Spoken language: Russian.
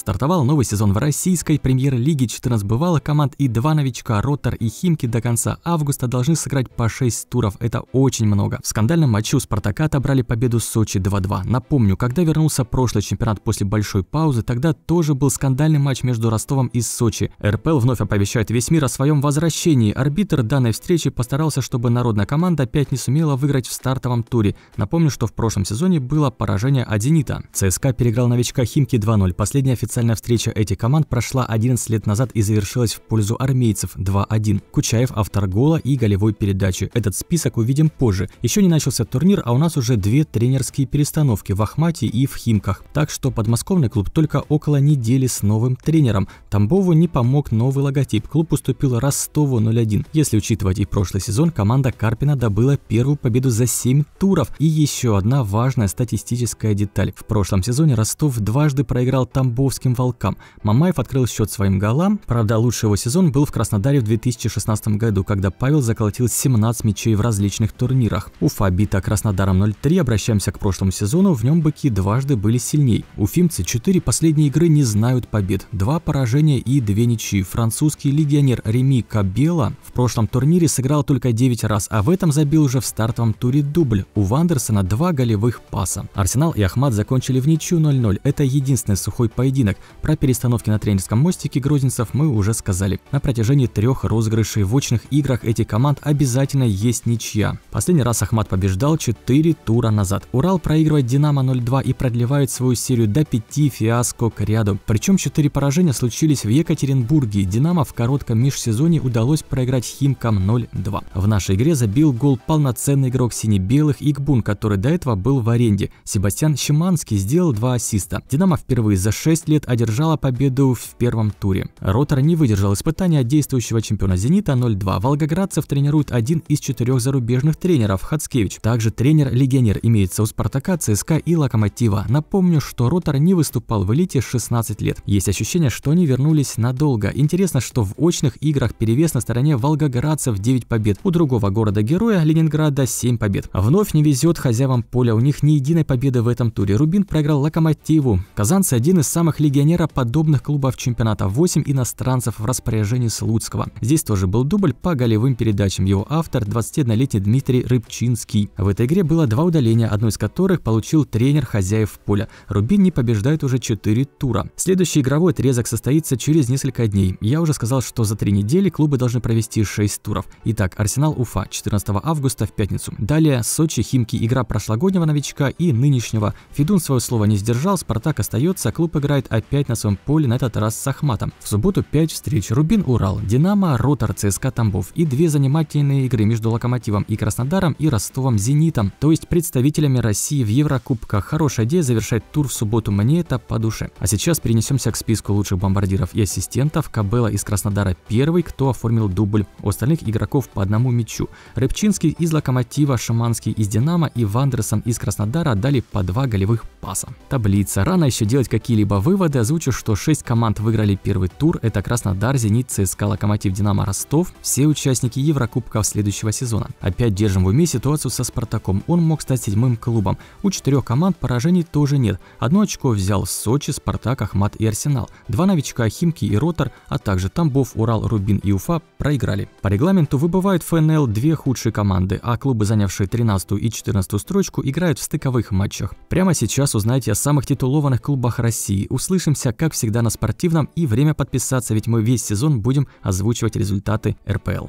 Стартовал новый сезон в российской премьер-лиге, 14 бывало команд и два новичка Ротор и Химки до конца августа должны сыграть по 6 туров, это очень много. В скандальном матчу Спартака отобрали победу Сочи 2-2. Напомню, когда вернулся прошлый чемпионат после большой паузы, тогда тоже был скандальный матч между Ростовом и Сочи. РПЛ вновь оповещает весь мир о своем возвращении. Арбитр данной встречи постарался, чтобы народная команда опять не сумела выиграть в стартовом туре. Напомню, что в прошлом сезоне было поражение от ЦСКА переиграл новичка Химки 2-0. Последний официальный Официальная встреча этих команд прошла 11 лет назад и завершилась в пользу армейцев 2-1. Кучаев автор гола и голевой передачи. Этот список увидим позже. Еще не начался турнир, а у нас уже две тренерские перестановки в Ахмате и в Химках. Так что подмосковный клуб только около недели с новым тренером. Тамбову не помог новый логотип. Клуб уступил Ростову 0-1. Если учитывать и прошлый сезон, команда Карпина добыла первую победу за 7 туров. И еще одна важная статистическая деталь. В прошлом сезоне Ростов дважды проиграл Тамбовский московским «Волкам». Мамаев открыл счет своим голам. Правда, лучший его сезон был в Краснодаре в 2016 году, когда Павел заколотил 17 мячей в различных турнирах. Уфа бита Краснодаром 0-3, обращаемся к прошлому сезону, в нем быки дважды были сильней. Уфимцы 4 последние игры не знают побед, два поражения и две ничьи. Французский легионер Реми Кабела в прошлом турнире сыграл только 9 раз, а в этом забил уже в стартовом туре дубль. У Вандерсона два голевых паса. Арсенал и Ахмат закончили в ничью 0-0. Это единственный сухой поединок поединок. Про перестановки на тренерском мостике грозинцев мы уже сказали. На протяжении трех розыгрышей в очных играх этих команд обязательно есть ничья. Последний раз Ахмат побеждал 4 тура назад. Урал проигрывает Динамо 0-2 и продлевает свою серию до 5 фиаско к ряду. Причем 4 поражения случились в Екатеринбурге. Динамо в коротком межсезоне удалось проиграть Химкам 0-2. В нашей игре забил гол полноценный игрок сине-белых Игбун, который до этого был в аренде. Себастьян Щеманский сделал два ассиста. Динамо впервые за 6 лет одержала победу в первом туре. Ротор не выдержал испытания действующего чемпиона «Зенита» 0-2. Волгоградцев тренирует один из четырех зарубежных тренеров – Хацкевич. Также тренер-легионер имеется у «Спартака», «ЦСКА» и «Локомотива». Напомню, что Ротор не выступал в «Элите» 16 лет. Есть ощущение, что они вернулись надолго. Интересно, что в очных играх перевес на стороне волгоградцев 9 побед. У другого города-героя Ленинграда 7 побед. Вновь не везет хозяевам поля. У них ни единой победы в этом туре. Рубин проиграл «Локомотиву». Казанцы – один из самых легионера подобных клубов чемпионата. 8 иностранцев в распоряжении Слуцкого. Здесь тоже был дубль по голевым передачам. Его автор 21-летний Дмитрий Рыбчинский. В этой игре было два удаления, одно из которых получил тренер хозяев поля. Рубин не побеждает уже 4 тура. Следующий игровой отрезок состоится через несколько дней. Я уже сказал, что за три недели клубы должны провести 6 туров. Итак, Арсенал Уфа 14 августа в пятницу. Далее Сочи, Химки, игра прошлогоднего новичка и нынешнего. Федун свое слово не сдержал, Спартак остается, клуб играет опять на своем поле, на этот раз с Ахматом. В субботу 5 встреч. Рубин, Урал, Динамо, Ротор, ЦСКА, Тамбов. И две занимательные игры между Локомотивом и Краснодаром и Ростовом Зенитом. То есть представителями России в Еврокубках. Хорошая идея завершать тур в субботу. Мне это по душе. А сейчас перенесемся к списку лучших бомбардиров и ассистентов. Кабела из Краснодара первый, кто оформил дубль. У остальных игроков по одному мячу. Рыбчинский из Локомотива, Шаманский из Динамо и Вандерсон из Краснодара дали по два голевых паса. Таблица. Рано еще делать какие-либо выводы выводы озвучу, что 6 команд выиграли первый тур. Это Краснодар, Зенит, ЦСКА, Локомотив, Динамо, Ростов. Все участники Еврокубков следующего сезона. Опять держим в уме ситуацию со Спартаком. Он мог стать седьмым клубом. У четырех команд поражений тоже нет. Одно очко взял Сочи, Спартак, Ахмат и Арсенал. Два новичка Химки и Ротор, а также Тамбов, Урал, Рубин и Уфа проиграли. По регламенту выбывают ФНЛ две худшие команды, а клубы, занявшие 13 и 14 строчку, играют в стыковых матчах. Прямо сейчас узнаете о самых титулованных клубах России. Услышимся, как всегда, на спортивном и время подписаться, ведь мы весь сезон будем озвучивать результаты РПЛ.